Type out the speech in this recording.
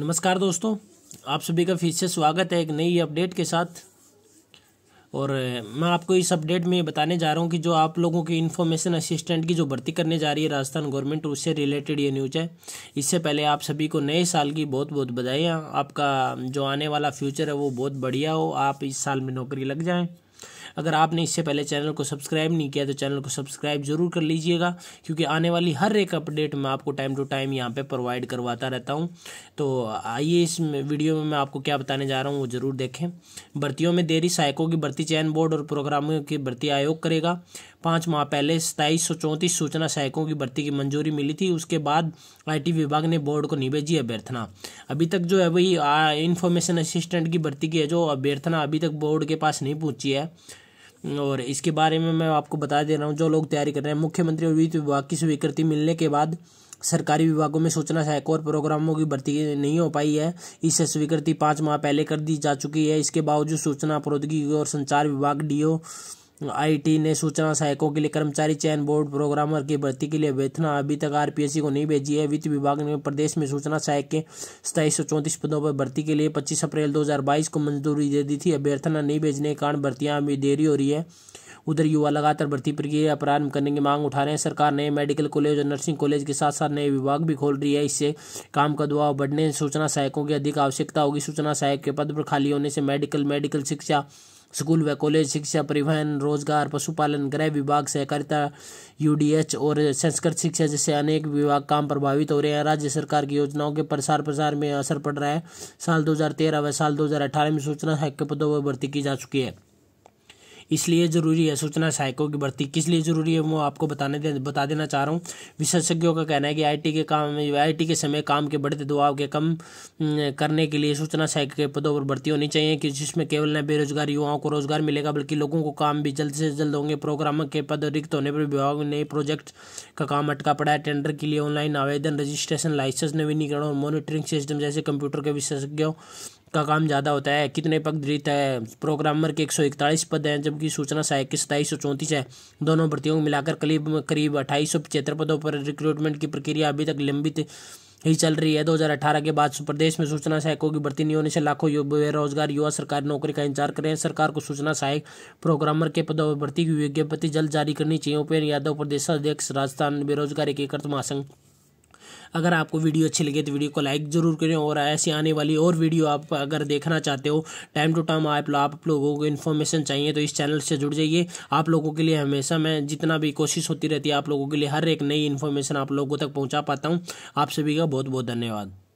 नमस्कार दोस्तों आप सभी का फिर से स्वागत है एक नई अपडेट के साथ और मैं आपको इस अपडेट में बताने जा रहा हूँ कि जो आप लोगों की इन्फॉर्मेशन असिस्टेंट की जो भर्ती करने जा रही है राजस्थान गवर्नमेंट उससे रिलेटेड ये न्यूज है इससे पहले आप सभी को नए साल की बहुत बहुत बधाई आपका जो आने वाला फ्यूचर है वो बहुत बढ़िया हो आप इस साल में नौकरी लग जाएँ अगर आपने इससे पहले चैनल को सब्सक्राइब नहीं किया तो चैनल को सब्सक्राइब जरूर कर लीजिएगा क्योंकि आने वाली हर एक अपडेट मैं आपको टाइम टू टाइम यहाँ पर प्रोवाइड करवाता रहता हूँ तो आइए इस वीडियो में मैं आपको क्या बताने जा रहा हूँ वो ज़रूर देखें भर्तियों में देरी सहायकों की भर्ती चयन बोर्ड और प्रोग्रामों की भर्ती आयोग करेगा पाँच माह पहले सताईस सूचना सहायकों की भर्ती की मंजूरी मिली थी उसके बाद आईटी विभाग ने बोर्ड को निभेजी अभ्यर्थना अभी तक जो है वही इन्फॉर्मेशन असिस्टेंट की भर्ती की है जो अभ्यर्थना अभी तक बोर्ड के पास नहीं पहुंची है और इसके बारे में मैं आपको बता दे रहा हूँ जो लोग तैयारी कर रहे हैं मुख्यमंत्री और वित्त विभाग की स्वीकृति मिलने के बाद सरकारी विभागों में सूचना सहायक और प्रोग्रामों की भर्ती नहीं हो पाई है इसे स्वीकृति पाँच माह पहले कर दी जा चुकी है इसके बावजूद सूचना प्रौद्योगिकी और संचार विभाग डीओ आईटी ने सूचना सहायकों के लिए कर्मचारी चयन बोर्ड प्रोग्रामर की भर्ती के लिए वेतना अभी तक आरपीएससी को नहीं भेजी है वित्त विभाग ने प्रदेश में सूचना सहायक के सताईस सौ चौंतीस पदों पर भर्ती के लिए पच्चीस अप्रैल दो हजार बाईस को मंजूरी दे दी थी अभ्यर्थना नहीं भेजने के कारण भर्तियां में देरी हो रही है उधर युवा लगातार भर्ती प्रक्रिया प्रारंभ करने की मांग उठा रहे हैं सरकार नए मेडिकल कॉलेज और नर्सिंग कॉलेज के साथ साथ नए विभाग भी खोल रही है इससे काम का दबाव बढ़ने सूचना सहायकों की अधिक आवश्यकता होगी सूचना सहायक के पद पर खाली होने से मेडिकल मेडिकल शिक्षा स्कूल व कॉलेज शिक्षा परिवहन रोजगार पशुपालन गृह विभाग सहकारिता यूडीएच और संस्कृत शिक्षा जैसे अनेक विभाग काम प्रभावित हो रहे हैं राज्य सरकार की योजनाओं के प्रसार प्रसार में असर पड़ रहा है साल 2013 व साल 2018 में सूचना सहायक के पदों पर भर्ती की जा चुकी है इसलिए ज़रूरी है सूचना सहायकों की भर्ती किस लिए ज़रूरी है वो आपको बताने दे बता देना चाह रहा हूँ विशेषज्ञों का कहना है कि आई के काम आई के समय काम के बढ़ते दबाव के कम करने के लिए सूचना सहायक के पदों पर भर्ती होनी चाहिए कि जिसमें केवल न बेरोजगार युवाओं को रोजगार मिलेगा बल्कि लोगों को काम भी जल्द से जल्द होंगे प्रोग्राम के पद रिक्त होने पर विभाग ने प्रोजेक्ट का काम अटका पड़ा है टेंडर के लिए ऑनलाइन आवेदन रजिस्ट्रेशन लाइसेंस नवीनीकरण और मॉनिटरिंग सिस्टम जैसे कंप्यूटर के विशेषज्ञों का काम ज़्यादा होता है कितने पद रिक्त है प्रोग्रामर के इकतालीस पद हैं जबकि सूचना सहायक के सताईस है दोनों भर्तियों को मिलाकर करीब करीब अट्ठाईस पदों पर रिक्रूटमेंट की प्रक्रिया अभी तक लंबित ही चल रही है 2018 के बाद प्रदेश में सूचना सहायकों की भर्ती नहीं होने से लाखों बेरोजगार युवा सरकार नौकरी का इंतजार कर रहे हैं सरकार को सूचना सहायक प्रोग्रामर के पदों पर भर्ती की विज्ञप्ति जल्द जारी करनी चाहिए उपेन्द्र यादव प्रदेशाध्यक्ष राजस्थान बेरोजगारी के कर्त महासंघ अगर आपको वीडियो अच्छी लगे तो वीडियो को लाइक ज़रूर करें और ऐसी आने वाली और वीडियो आप अगर देखना चाहते हो टाइम टू टाइम आप, आप लोगों को इन्फॉर्मेशन चाहिए तो इस चैनल से जुड़ जाइए आप लोगों के लिए हमेशा मैं जितना भी कोशिश होती रहती है आप लोगों के लिए हर एक नई इन्फॉर्मेशन आप लोगों तक पहुँचा पाता हूँ आप सभी का बहुत बहुत धन्यवाद